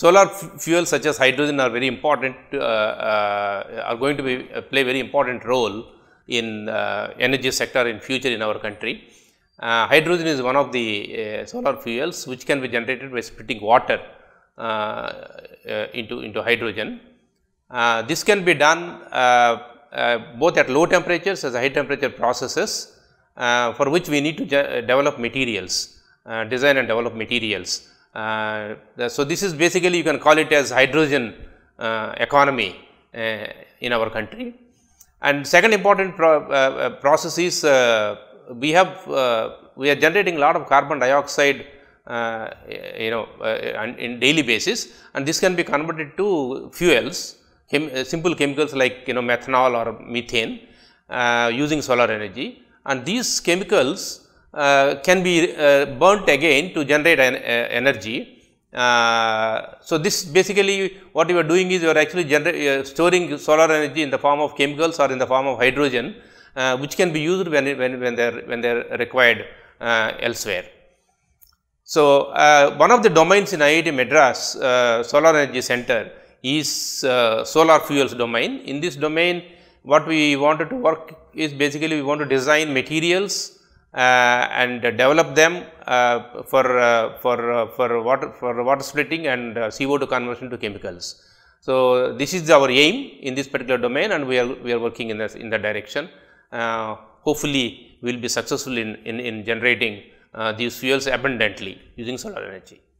Solar fuels such as hydrogen are very important, uh, uh, are going to be, uh, play very important role in uh, energy sector in future in our country. Uh, hydrogen is one of the uh, solar fuels which can be generated by splitting water into, into hydrogen. this can be done both at low temperatures as high temperature processes for which we need to develop materials, design and develop materials. Uh, so, this is basically you can call it as hydrogen uh, economy uh, in our country. And second important pro uh, uh, process is we have we are generating a lot of carbon dioxide you know in daily basis and this can be converted to fuels chem simple chemicals like you know methanol or methane using solar energy and these chemicals uh, can be uh, burnt again to generate an, uh, energy. Uh, so, this basically what you are doing is you are actually storing solar energy in the form of chemicals or in the form of hydrogen which can be used when, when, when they are when they are required elsewhere. So, one of the domains in IIT Madras Solar Energy Center is uh, solar fuels domain. In this domain, what we wanted to work is basically we want to design materials uh, and develop them uh, for, uh, for, for, water, for water splitting and CO2 conversion to chemicals. So, this is our aim in this particular domain and we are, we are working in this in that direction. hopefully, we will be successful in, in, in generating these fuels abundantly using solar energy.